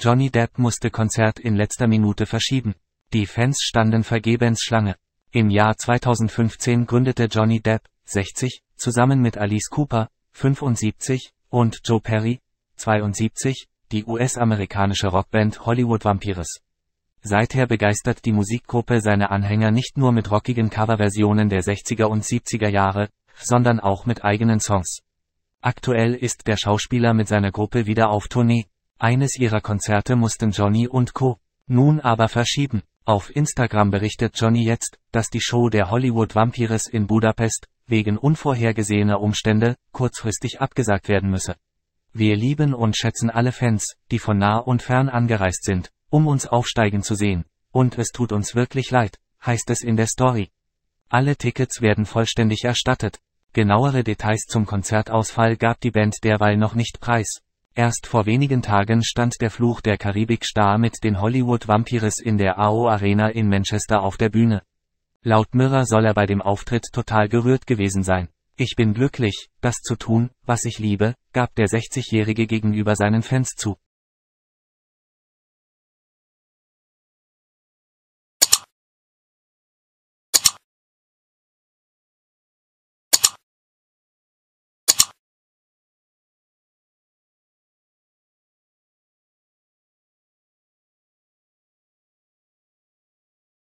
Johnny Depp musste Konzert in letzter Minute verschieben. Die Fans standen vergebens Schlange. Im Jahr 2015 gründete Johnny Depp, 60, zusammen mit Alice Cooper, 75, und Joe Perry, 72, die US-amerikanische Rockband Hollywood Vampires. Seither begeistert die Musikgruppe seine Anhänger nicht nur mit rockigen Coverversionen der 60er und 70er Jahre, sondern auch mit eigenen Songs. Aktuell ist der Schauspieler mit seiner Gruppe wieder auf Tournee. Eines ihrer Konzerte mussten Johnny und Co. nun aber verschieben. Auf Instagram berichtet Johnny jetzt, dass die Show der Hollywood Vampires in Budapest, wegen unvorhergesehener Umstände, kurzfristig abgesagt werden müsse. Wir lieben und schätzen alle Fans, die von nah und fern angereist sind, um uns aufsteigen zu sehen. Und es tut uns wirklich leid, heißt es in der Story. Alle Tickets werden vollständig erstattet. Genauere Details zum Konzertausfall gab die Band derweil noch nicht preis. Erst vor wenigen Tagen stand der Fluch der Karibik-Star mit den Hollywood Vampires in der AO Arena in Manchester auf der Bühne. Laut Mirror soll er bei dem Auftritt total gerührt gewesen sein. Ich bin glücklich, das zu tun, was ich liebe, gab der 60-Jährige gegenüber seinen Fans zu.